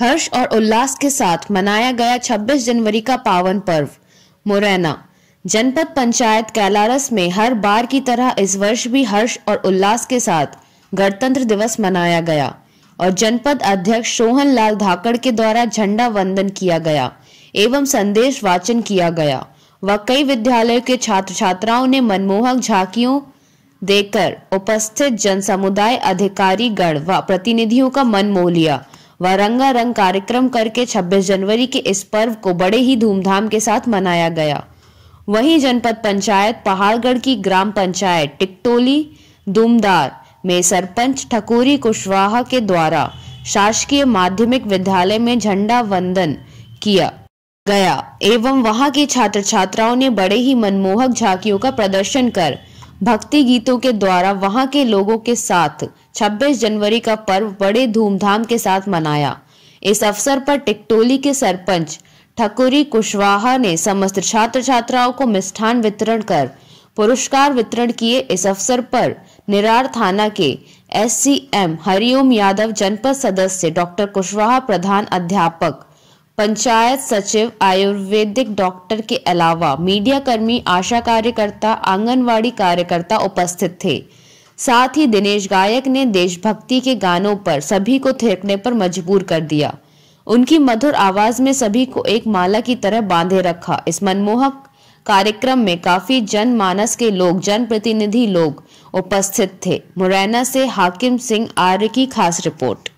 हर्ष और उल्लास के साथ मनाया गया 26 जनवरी का पावन पर्व मुरैना जनपद पंचायत कैलारस में हर बार की तरह इस वर्ष भी हर्ष और उल्लास के साथ गणतंत्र दिवस मनाया गया और जनपद अध्यक्ष सोहन लाल धाकड़ के द्वारा झंडा वंदन किया गया एवं संदेश वाचन किया गया व कई विद्यालयों के छात्र छात्राओं ने मनमोहक झांकियों देकर उपस्थित जन समुदाय अधिकारी गण व प्रतिनिधियों का मन मोह लिया व रंगारंग कार्यक्रम करके 26 जनवरी के इस पर्व को बड़े ही धूमधाम के साथ मनाया गया वहीं जनपद पंचायत पहाड़गढ़ की ग्राम पंचायत टिकटोली दुमदार में सरपंच ठकोरी कुशवाहा के द्वारा शासकीय माध्यमिक विद्यालय में झंडा वंदन किया गया एवं वहां के छात्र छात्राओं ने बड़े ही मनमोहक झांकियों का प्रदर्शन कर भक्ति गीतों के द्वारा वहां के लोगों के साथ 26 जनवरी का पर्व बड़े धूमधाम के साथ मनाया इस अवसर पर टिकटोली के सरपंच ठकुरी कुशवाहा ने समस्त छात्र छात्राओं को मिष्ठान वितरण कर पुरस्कार वितरण किए इस अवसर पर निरार थाना के एस एम हरिओम यादव जनपद सदस्य डॉक्टर कुशवाहा प्रधान अध्यापक पंचायत सचिव आयुर्वेदिक डॉक्टर के अलावा मीडिया कर्मी आशा कार्यकर्ता आंगनवाड़ी कार्यकर्ता उपस्थित थे साथ ही दिनेश गायक ने देशभक्ति के गानों पर सभी को थिरकने पर मजबूर कर दिया उनकी मधुर आवाज में सभी को एक माला की तरह बांधे रखा इस मनमोहक कार्यक्रम में काफी जनमानस के लोग जनप्रतिनिधि लोग उपस्थित थे मुरैना से हाकिम सिंह आर्य की खास रिपोर्ट